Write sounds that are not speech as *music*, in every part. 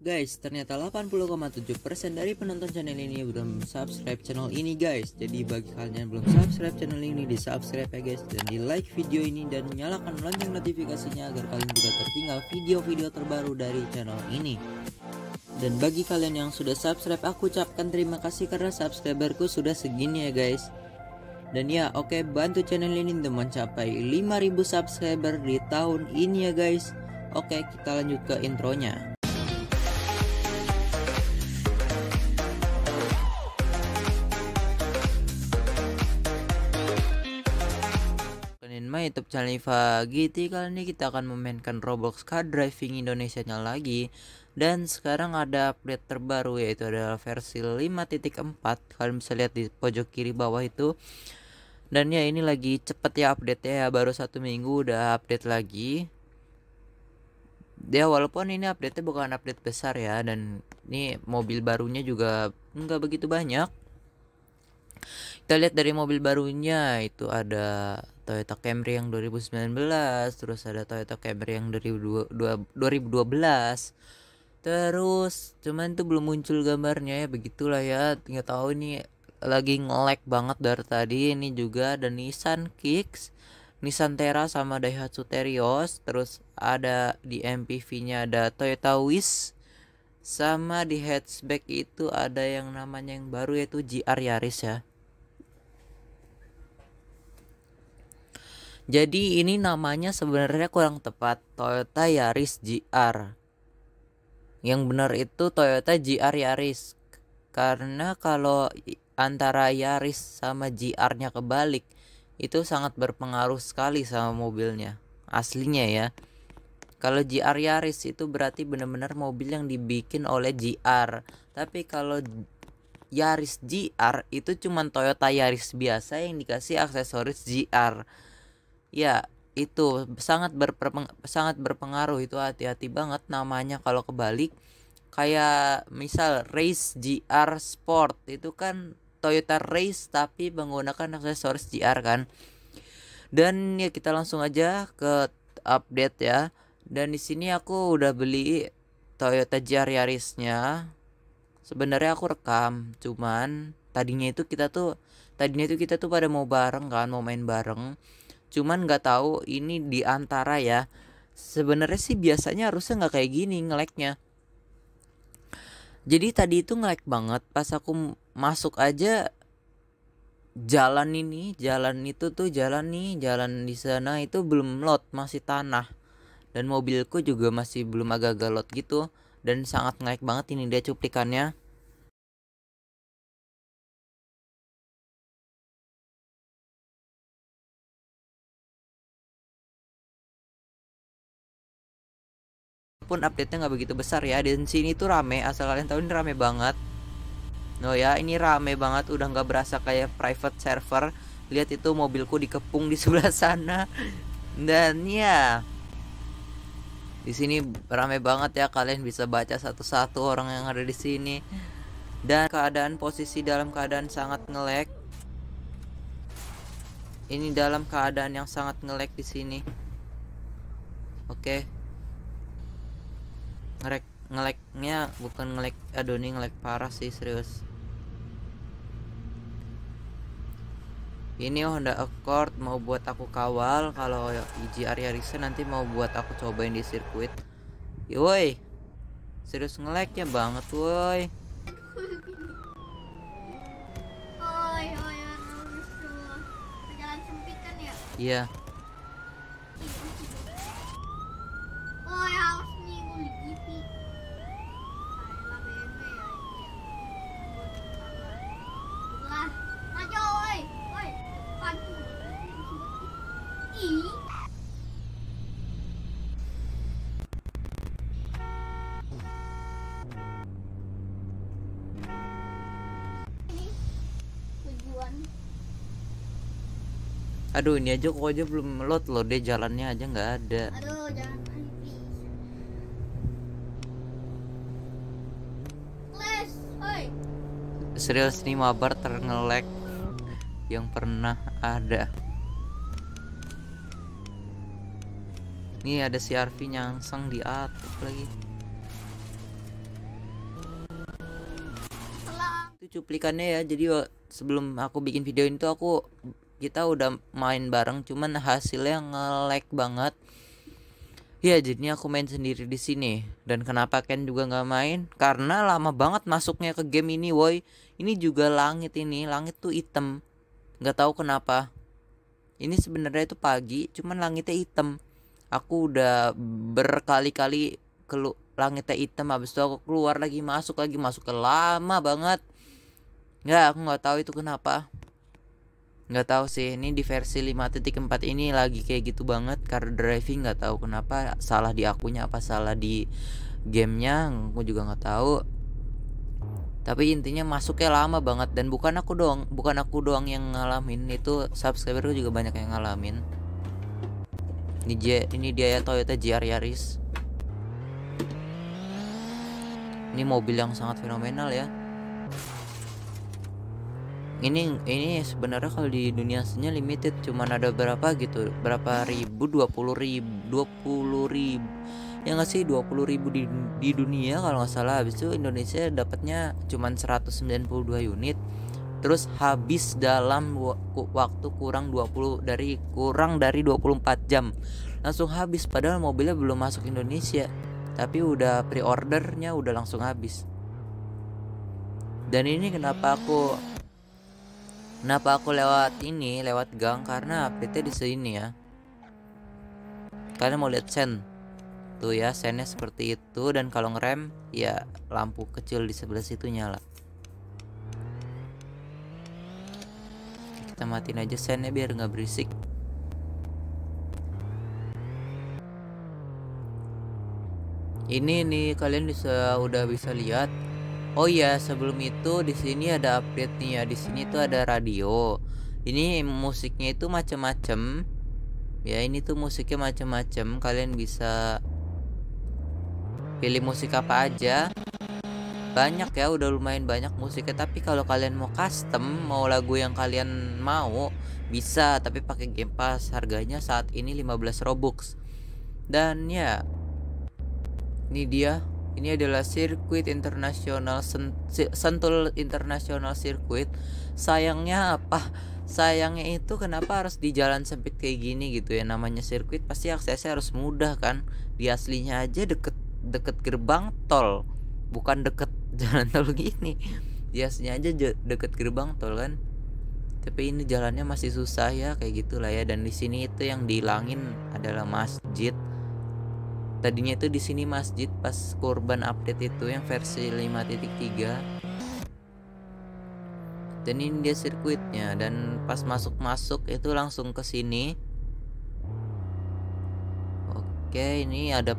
Guys, ternyata 80,7% dari penonton channel ini belum subscribe channel ini guys Jadi bagi kalian yang belum subscribe channel ini, di subscribe ya guys Dan di like video ini dan nyalakan lonceng notifikasinya Agar kalian juga tertinggal video-video terbaru dari channel ini Dan bagi kalian yang sudah subscribe, aku ucapkan terima kasih karena subscriberku sudah segini ya guys dan ya oke okay, bantu channel ini untuk mencapai 5000 subscriber di tahun ini ya guys Oke okay, kita lanjut ke intronya my YouTube channel Iva Giti Kali ini kita akan memainkan Roblox Car Driving Indonesia nya lagi Dan sekarang ada update terbaru yaitu adalah versi 5.4 Kalian bisa lihat di pojok kiri bawah itu Dan ya ini lagi cepet ya update ya Baru satu minggu udah update lagi Ya walaupun ini update-nya bukan update besar ya Dan ini mobil barunya juga nggak begitu banyak kita lihat dari mobil barunya itu ada Toyota Camry yang 2019, terus ada Toyota Camry yang 2012, terus cuman itu belum muncul gambarnya ya begitulah ya nggak tahu ini lagi ngelek banget dari tadi ini juga ada Nissan Kicks Nissan Terra sama Daihatsu Terios terus ada di MPV nya ada Toyota Wish sama di hatchback itu ada yang namanya yang baru yaitu GR Yaris ya Jadi ini namanya sebenarnya kurang tepat Toyota Yaris GR. Yang benar itu Toyota GR Yaris. Karena kalau antara Yaris sama GR-nya kebalik itu sangat berpengaruh sekali sama mobilnya. Aslinya ya. Kalau GR Yaris itu berarti benar-benar mobil yang dibikin oleh GR. Tapi kalau Yaris GR itu cuma Toyota Yaris biasa yang dikasih aksesoris GR ya itu sangat berpeng sangat berpengaruh itu hati-hati banget namanya kalau kebalik kayak misal race GR Sport itu kan Toyota Race tapi menggunakan aksesoris GR kan dan ya kita langsung aja ke update ya dan di sini aku udah beli Toyota GR Yarisnya sebenarnya aku rekam cuman tadinya itu kita tuh tadinya itu kita tuh pada mau bareng kan mau main bareng cuman nggak tahu ini diantara ya sebenarnya sih biasanya harusnya nggak kayak gini ngeleknya jadi tadi itu ngelek banget pas aku masuk aja jalan ini jalan itu tuh jalan nih jalan di sana itu belum lot masih tanah dan mobilku juga masih belum agak galot gitu dan sangat ngelek banget ini dia cuplikannya walaupun update-nya nggak begitu besar ya dan sini tuh rame asal kalian tahu ini rame banget no ya ini rame banget udah nggak berasa kayak private server lihat itu mobilku dikepung di *laughs* sebelah sana dan ya di sini rame banget ya kalian bisa baca satu-satu orang yang ada di sini dan keadaan posisi dalam keadaan sangat ngelek ini dalam keadaan yang sangat ngelek di sini oke ngerek ngeleknya bukan ngelek Adoni ngelek parah sih serius ini Honda Accord mau buat aku kawal kalau Arya Risa nanti mau buat aku cobain di sirkuit woi serius ngeleknya banget woi kan ya? Iya. Yeah. aduh ini aja kok aja belum load loh deh jalannya aja nggak ada aduh nih mabar terngelek yang pernah ada ini ada si Arfi nyangsang di atap lagi. Itu cuplikannya ya. Jadi sebelum aku bikin video ini tuh aku kita udah main bareng cuman hasilnya ngelek banget ya jadinya aku main sendiri di sini dan kenapa Ken juga nggak main karena lama banget masuknya ke game ini woi ini juga langit ini langit tuh item nggak tahu kenapa ini sebenarnya itu pagi cuman langitnya item aku udah berkali-kali ke langitnya item habis itu aku keluar lagi masuk lagi masuk ke lama banget nggak aku nggak tahu itu kenapa nggak tahu sih ini di versi 5.4 ini lagi kayak gitu banget car driving nggak tahu kenapa salah di akunya apa salah di gamenya aku juga nggak tahu tapi intinya masuknya lama banget dan bukan aku doang bukan aku doang yang ngalamin itu subscriberku juga banyak yang ngalamin ini, J, ini dia ya Toyota JR Yaris ini mobil yang sangat fenomenal ya ini ini sebenarnya kalau di dunia aslinya limited cuman ada berapa gitu berapa ribu dua puluh ribu dua puluh ribu ya nggak sih dua puluh ribu di, di dunia kalau nggak salah habis itu Indonesia dapatnya cuman 192 unit terus habis dalam waktu kurang 20 dari kurang dari 24 jam langsung habis padahal mobilnya belum masuk Indonesia tapi udah pre-ordernya udah langsung habis dan ini kenapa aku Kenapa aku lewat ini, lewat gang? Karena PT di sini ya. Kalian mau lihat sen? Tuh ya, sennya seperti itu dan kalau ngerem ya lampu kecil di sebelah situ nyala. Kita matiin aja sennya biar nggak berisik. Ini nih kalian bisa udah bisa lihat Oh iya, sebelum itu di sini ada update nih ya. Di sini tuh ada radio. Ini musiknya itu macam-macam. Ya, ini tuh musiknya macam-macam. Kalian bisa pilih musik apa aja. Banyak ya, udah lumayan banyak musiknya. Tapi kalau kalian mau custom, mau lagu yang kalian mau, bisa. Tapi pakai Game Pass, harganya saat ini 15 Robux. Dan ya, ini dia ini adalah sirkuit internasional Sentul internasional sirkuit. Sayangnya apa? Sayangnya itu kenapa harus di jalan sempit kayak gini gitu ya namanya sirkuit pasti aksesnya harus mudah kan. Di aslinya aja deket deket gerbang tol, bukan deket *laughs* jalan tol gini. Di aslinya aja deket gerbang tol kan. Tapi ini jalannya masih susah ya kayak gitulah ya dan di sini itu yang dihilangin adalah masjid tadinya itu di sini masjid pas kurban update itu yang versi 5.3 dan ini dia sirkuitnya dan pas masuk-masuk itu langsung ke sini oke ini ada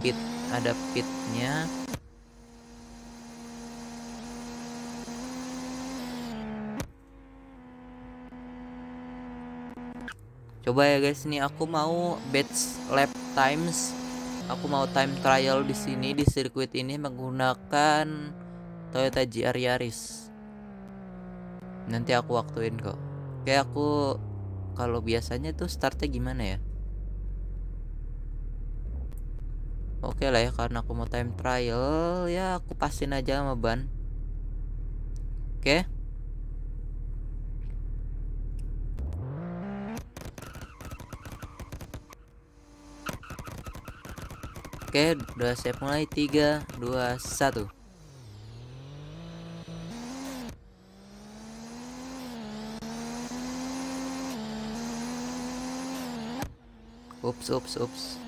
pit ada pitnya coba ya guys nih aku mau batch lap times aku mau time trial di sini di sirkuit ini menggunakan Toyota GR Yaris. Nanti aku waktuin kok. Kayak aku kalau biasanya tuh startnya gimana ya? Oke okay lah ya karena aku mau time trial ya aku pastiin aja sama ban. Oke. Okay. Oke, udah saya mulai 3 2 1. Ups, ups, ups.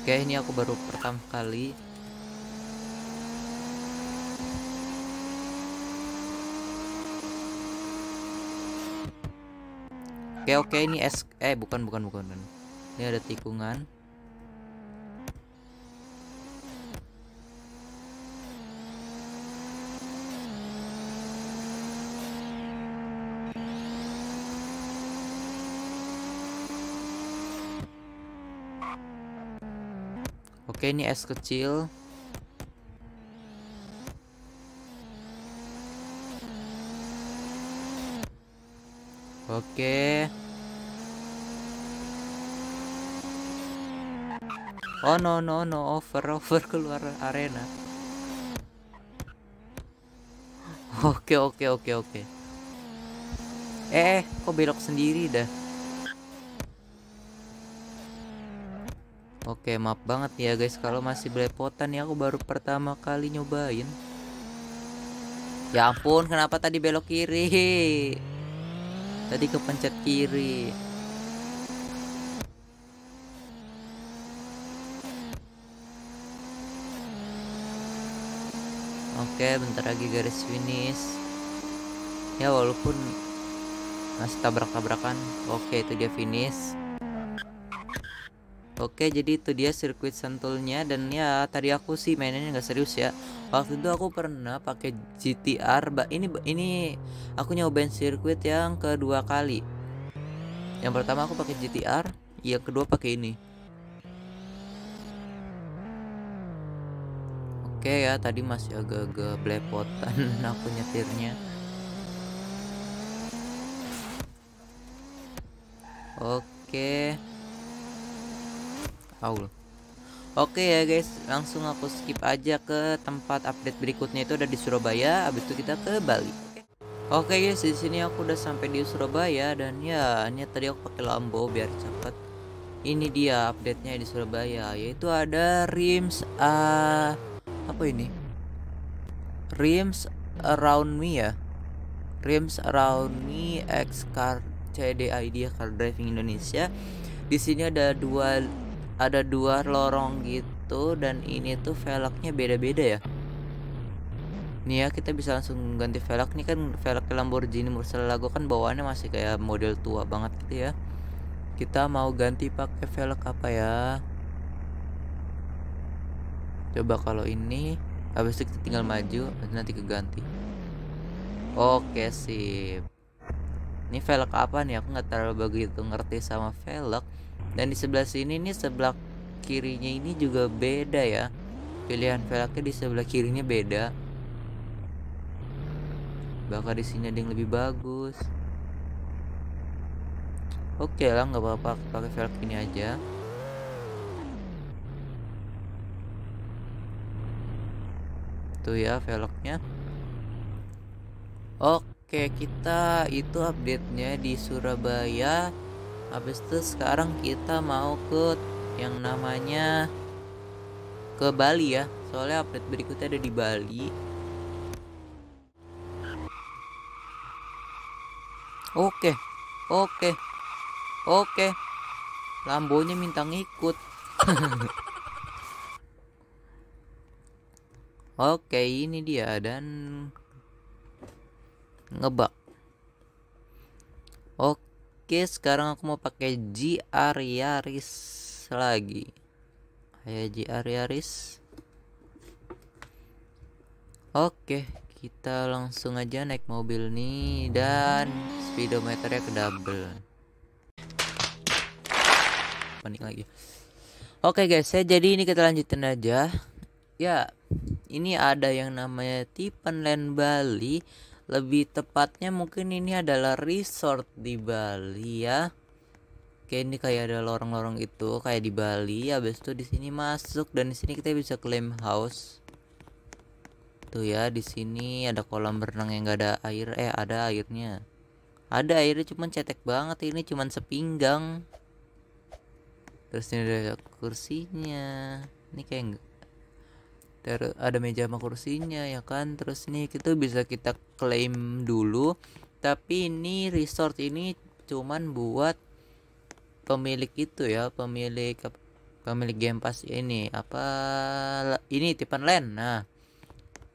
Oke, ini aku baru pertama kali Oke oke ini es eh bukan bukan bukan. bukan. Ini ada tikungan. Oke ini es kecil Oke. Oh no no no over over keluar arena. Oke oke oke oke. Eh, eh kok belok sendiri dah. Oke, maaf banget ya guys kalau masih belepotan ya aku baru pertama kali nyobain. Ya ampun, kenapa tadi belok kiri? tadi ke kepencet kiri oke bentar lagi garis finish ya walaupun masih tabrak-tabrakan oke itu dia finish Oke jadi itu dia sirkuit sentulnya dan ya tadi aku sih mainnya nggak serius ya waktu itu aku pernah pakai GTR ini ini aku nyobain sirkuit yang kedua kali yang pertama aku pakai GTR yang kedua pakai ini oke ya tadi masih agak-agak belepotan *laughs* aku nyetirnya oke Aul Oke ya guys, langsung aku skip aja ke tempat update berikutnya itu ada di Surabaya, Abis itu kita ke Bali. Oke okay guys, di sini aku udah sampai di Surabaya dan ya, ini tadi aku pakai Lambo biar cepet. Ini dia update-nya di Surabaya, yaitu ada rims uh, apa ini? Rims around me ya. Rims around me X Car CDI dia ya, Car Driving Indonesia. Di sini ada dua ada dua lorong gitu dan ini tuh velgnya beda-beda ya nih ya kita bisa langsung ganti velg nih kan velg Lamborghini Murcielago kan bawaannya masih kayak model tua banget gitu ya kita mau ganti pakai velg apa ya coba kalau ini habis itu kita tinggal maju nanti keganti oke sip ini velg apa nih aku nggak terlalu begitu ngerti sama velg dan di sebelah sini nih sebelah kirinya ini juga beda ya pilihan velgnya di sebelah kirinya beda bahkan di sini ada yang lebih bagus oke okay lah nggak apa-apa pakai velg ini aja tuh ya velgnya oke okay, kita itu update nya di Surabaya habis itu sekarang kita mau ke yang namanya ke Bali ya soalnya update berikutnya ada di Bali oke oke oke lambonya minta ngikut *laughs* oke ini dia dan ngebak oke Oke, sekarang aku mau pakai GR Yaris lagi. Ayo GR Yaris. Oke, kita langsung aja naik mobil nih dan speedometernya ke double. Panik lagi. Oke guys, saya jadi ini kita lanjutin aja. Ya, ini ada yang namanya Tipen Land Bali lebih tepatnya mungkin ini adalah resort di Bali ya oke ini kayak ada lorong-lorong itu kayak di Bali habis itu di sini masuk dan di sini kita bisa claim house tuh ya di sini ada kolam berenang yang gak ada air eh ada airnya ada airnya cuman cetek banget ini cuman sepinggang terus ini ada kursinya ini kayak terus ada meja sama kursinya ya kan terus nih kita bisa kita klaim dulu tapi ini resort ini cuman buat pemilik itu ya pemilik pemilik game pass ini apa ini tipan land nah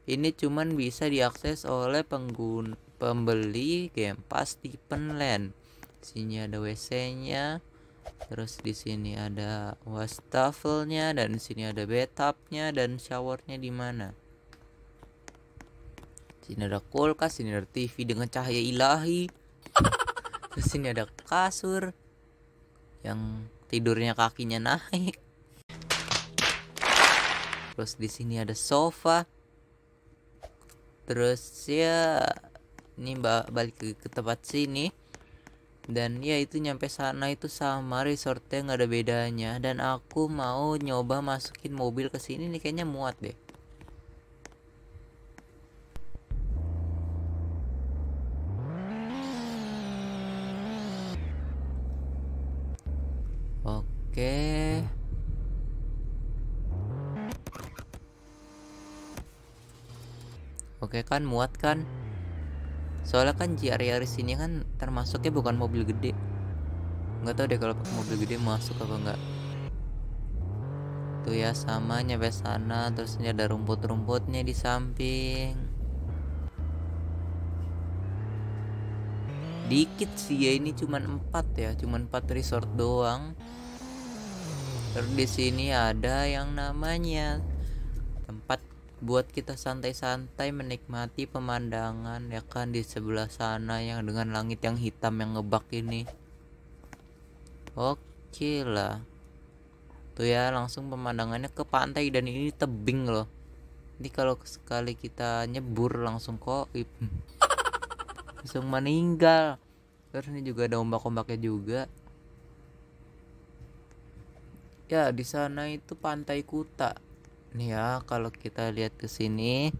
ini cuman bisa diakses oleh pengguna pembeli game pass tipen land sini ada wc nya Terus di sini ada wastafelnya dan di sini ada bathtubnya dan showernya di mana? Sini ada kulkas, sini ada TV dengan cahaya ilahi. *laughs* di sini ada kasur yang tidurnya kakinya naik. Terus di sini ada sofa. Terus ya ini balik ke tempat sini dan ya itu nyampe sana itu sama resortnya nggak ada bedanya dan aku mau nyoba masukin mobil ke sini nih kayaknya muat deh Oke. Oke kan muat kan? soalnya kan GR Yaris ini kan termasuknya bukan mobil gede nggak tahu deh kalau mobil gede masuk apa enggak tuh ya sama nyampe sana terus ini ada rumput-rumputnya di samping dikit sih ya ini cuman empat ya cuman empat resort doang terus di sini ada yang namanya tempat buat kita santai-santai menikmati pemandangan ya kan di sebelah sana yang dengan langit yang hitam yang ngebak ini oke lah tuh ya langsung pemandangannya ke pantai dan ini tebing loh ini kalau sekali kita nyebur langsung koip *laughs* langsung meninggal terus ini juga ada ombak-ombaknya juga ya di sana itu pantai Kuta nih ya kalau kita lihat ke sini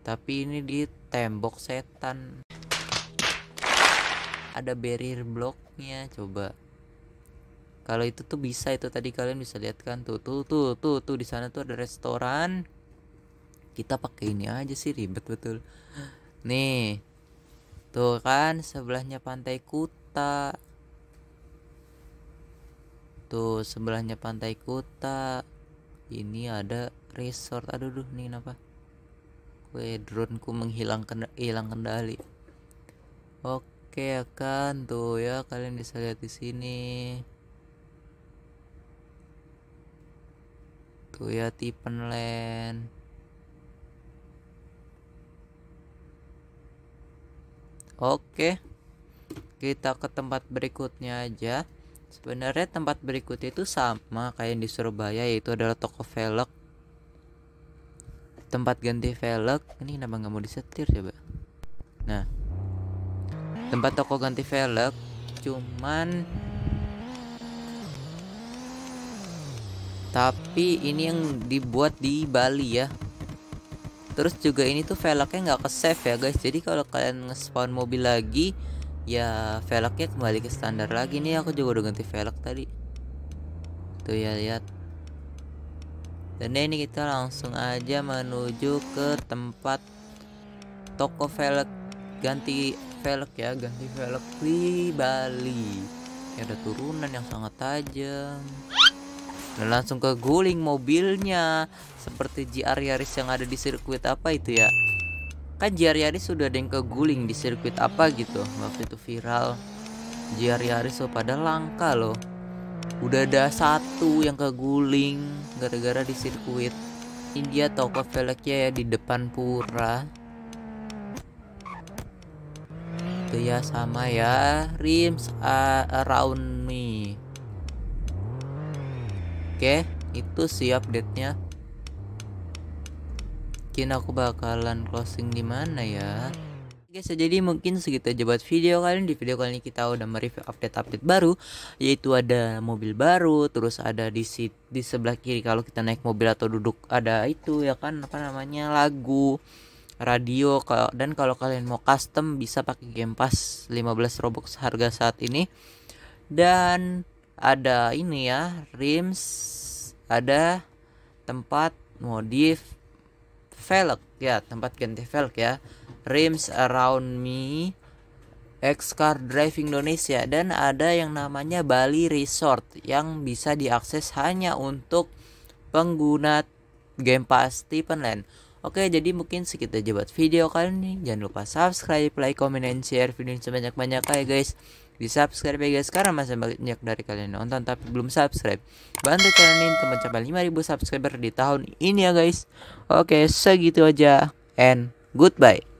tapi ini di tembok setan ada barrier blocknya coba kalau itu tuh bisa itu tadi kalian bisa lihat kan tuh tuh tuh tuh tuh di sana tuh ada restoran kita pakai ini aja sih ribet betul nih tuh kan sebelahnya pantai kuta tuh sebelahnya pantai kuta ini ada resort aduh duh nih kenapa kue drone ku menghilang hilang kendali oke akan tuh ya kalian bisa lihat di sini tuh ya tipen land oke kita ke tempat berikutnya aja Sebenarnya tempat berikutnya itu sama kayak yang di Surabaya yaitu adalah toko velg. Tempat ganti velg. Ini kenapa nggak mau disetir coba? Nah, tempat toko ganti velg cuman tapi ini yang dibuat di Bali ya terus juga ini tuh velgnya nggak ke save ya guys jadi kalau kalian nge-spawn mobil lagi ya velgnya kembali ke standar lagi nih aku juga udah ganti velg tadi tuh ya lihat dan ya, ini kita langsung aja menuju ke tempat toko velg ganti velg ya ganti velg di Bali ya, ada turunan yang sangat tajam dan langsung ke guling mobilnya seperti GR Yaris yang ada di sirkuit apa itu ya kan Jari sudah ada yang keguling di sirkuit apa gitu waktu itu viral Jari jari loh pada langka loh udah ada satu yang keguling gara-gara di sirkuit India dia toko velgnya ya di depan pura itu ya sama ya rims uh, around me oke itu siap update nya mungkin aku bakalan closing di mana ya iya, guys ya. jadi mungkin segitu aja buat video kali ini di video kali ini kita udah mereview update-update baru yaitu ada mobil baru terus ada di sit di sebelah kiri kalau kita naik mobil atau duduk ada itu ya kan apa namanya lagu radio dan kalau kalian mau custom bisa pakai game pass 15 Robux harga saat ini dan ada ini ya rims ada tempat modif velg ya tempat ganti velg ya rims around me X-Car Driving Indonesia dan ada yang namanya Bali Resort yang bisa diakses hanya untuk pengguna Game Pass Stephen Land. Oke, jadi mungkin segitu aja buat video kali ini. Jangan lupa subscribe, like, comment, dan share video ini sebanyak-banyaknya ya guys di subscribe ya guys karena masih banyak dari kalian nonton tapi belum subscribe bantu channel ini untuk mencapai 5000 subscriber di tahun ini ya guys oke segitu aja and goodbye